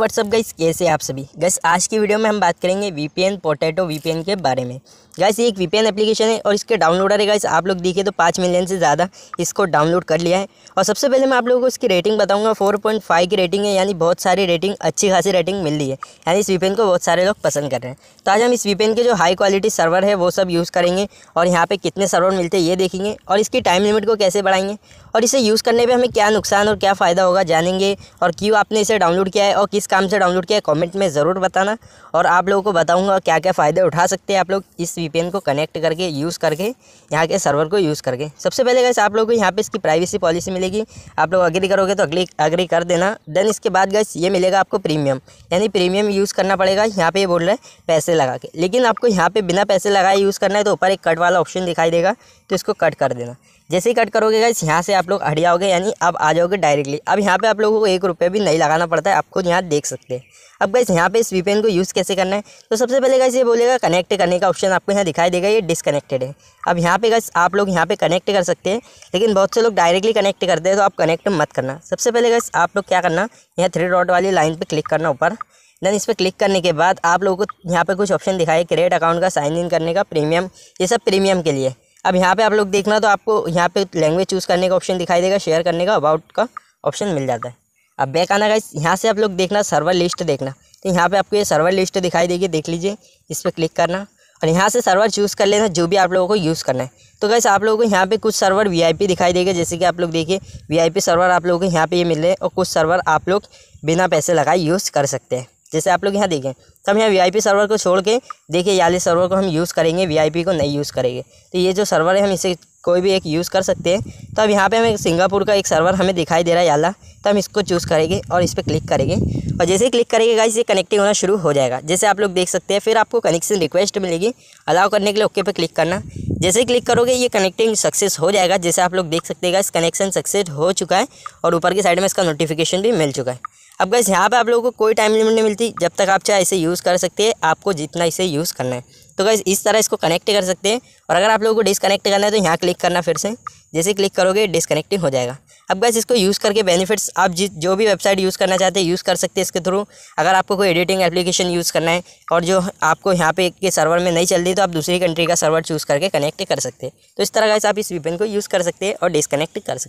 WhatsApp guys कैसे आप सभी गैस आज की वीडियो में हम बात करेंगे वीपीएन पोटैटो वीपीएन के बारे में गैस ये एक वीपीएन एप्लीकेशन है और इसके डाउनलोडर है गैस आप लोग देखिए तो पाँच मिलियन से ज़्यादा इसको डाउनलोड कर लिया है और सबसे पहले मैं आप लोगों को इसकी रेटिंग बताऊंगा फोर की रेटिंग है यानी बहुत सारी रेटिंग अच्छी खासी रेटिंग मिल रही है यानी इस वीपीएन को बहुत सारे लोग पसंद कर रहे हैं तो आज हम इस वीपीएन के जो हाई क्वालिटी सर्वर है वो सब यूज़ करेंगे और यहाँ पर कितने सर्वर मिलते हैं ये देखेंगे और इसकी टाइम लिमिट को कैसे बढ़ाएंगे और इसे यूज़ करने पर हमें क्या नुकसान और क्या फ़ायदा होगा जानेंगे और क्यों आपने इसे डाउनलोड किया है और किस काम से डाउनलोड किया कमेंट में ज़रूर बताना और आप लोगों को बताऊंगा क्या क्या फ़ायदे उठा सकते हैं आप लोग इस वीपीएन को कनेक्ट करके यूज़ करके यहाँ के सर्वर को यूज़ करके सबसे पहले गैस आप लोगों को यहाँ पर इसकी प्राइवेसी पॉलिसी मिलेगी आप लोग अग्री करोगे तो अगली अग्री कर देना देन इसके बाद गैस ये मिलेगा आपको प्रीमियम यानी प्रीमियम यूज़ करना पड़ेगा यहाँ पर ये बोल रहे हैं पैसे लगा के लेकिन आपको यहाँ पर बिना पैसे लगाए यूज़ करना है तो ऊपर एक कट वाला ऑप्शन दिखाई देगा तो इसको कट कर देना जैसे ही कट करोगे गाइस यहाँ से आप लोग हट जाओगे यानी आप आ जाओगे डायरेक्टली अब यहाँ पे आप लोगों को एक रुपये भी नहीं लगाना पड़ता है आपको यहाँ देख देख सकते हैं अब गाइस यहाँ पे इस वी को यूज़ कैसे करना है तो सबसे पहले गाइस ये बोलेगा कनेक्ट करने का ऑप्शन आपको यहाँ दिखाई देगा ये डिसकनेक्टेड है अब यहाँ पे गाइस आप लोग यहाँ पे कनेक्ट कर सकते हैं लेकिन बहुत से लोग डायरेक्टली कनेक्ट करते हैं तो आप कनेक्ट मत करना सबसे पहले गाइस आप लोग क्या करना यहाँ थ्री डॉट वाली लाइन पर क्लिक करना ऊपर देन इस पर क्लिक करने के बाद आप लोगों को यहाँ पर कुछ ऑप्शन दिखाए क्रेडिट अकाउंट का साइन इन करने का प्रीमियम ये सब प्रीमियम के लिए अब यहाँ पे आप लोग देखना तो आपको यहाँ पर लैंग्वेज चूज़ करने का ऑप्शन दिखाई देगा शेयर करने का अबाउट का ऑप्शन मिल जाता है अब बैक आना गाइस यहाँ से आप लोग देखना सर्वर लिस्ट देखना तो यहाँ पे आपको ये सर्वर लिस्ट दिखाई देगी देख लीजिए इस पर क्लिक करना और यहाँ से सर्वर चूज़ कर लेना जो भी आप लोगों को यूज़ करना है तो गैस आप लोगों को यहाँ पे कुछ सर्वर वीआईपी दिखाई देगा जैसे कि आप लोग देखिए वीआईपी सर्वर आप लोगों को यहाँ पे ये मिल रहे और कुछ सर्वर आप लोग बिना पैसे लगाए यूज़ कर सकते हैं जैसे आप लोग यहाँ देखें तो हम यहाँ पी सर्वर को छोड़ के देखिए याले सर्वर को हम यूज़ करेंगे पी को नहीं यूज़ करेंगे तो ये जो सर्वर है हम इसे कोई भी एक यूज़ कर सकते हैं तो अब यहाँ पे हमें सिंगापुर का एक सर्वर हमें दिखाई दे रहा है याला तो हम इसको चूज़ करेंगे और इस पर क्लिक करेंगे और जैसे ही क्लिक करेंगे गाइस ये कनेक्टिंग होना शुरू हो जाएगा जैसे आप लोग देख सकते हैं फिर आपको कनेक्शन रिक्वेस्ट मिलेगी अलाउ करने के लिए ओके पर क्लिक करना जैसे क्लिक करोगे ये कनेक्टिंग सक्सेस हो जाएगा जैसे आप लोग देख सकते हैं इस कनेक्शन सक्सेस हो चुका है और ऊपर की साइड में इसका नोटिफिकेशन भी मिल चुका है अब गैस यहाँ पर आप लोगों को कोई टाइम लिमिट नहीं मिलती जब तक आप चाहे इसे यूज़ कर सकते हैं आपको जितना इसे यूज़ करना है तो गाइज इस तरह इसको कनेक्ट कर सकते हैं और अगर आप लोगों को डिसकनेक्ट करना है तो यहाँ क्लिक करना फिर से जैसे क्लिक करोगे डिसकनेक्टिंग हो जाएगा अब गैस इसको यूज़ करके बेनिफिट्स आप जिस जो भी वेबसाइट यूज़ करना चाहते हैं यूज़ कर सकते हैं इसके थ्रू अगर आपको कोई एडिटिंग एप्लीकेशन यूज़ करना है और जो आपको यहाँ पे के सर्वर में नहीं चल रही तो आप दूसरी कंट्री का सर्वर चूज़ करके कनेक्ट कर सकते हैं तो इस तरह गैस आप इस वीपेन को यूज़ कर सकते हैं और डिसकनेक्ट कर सकते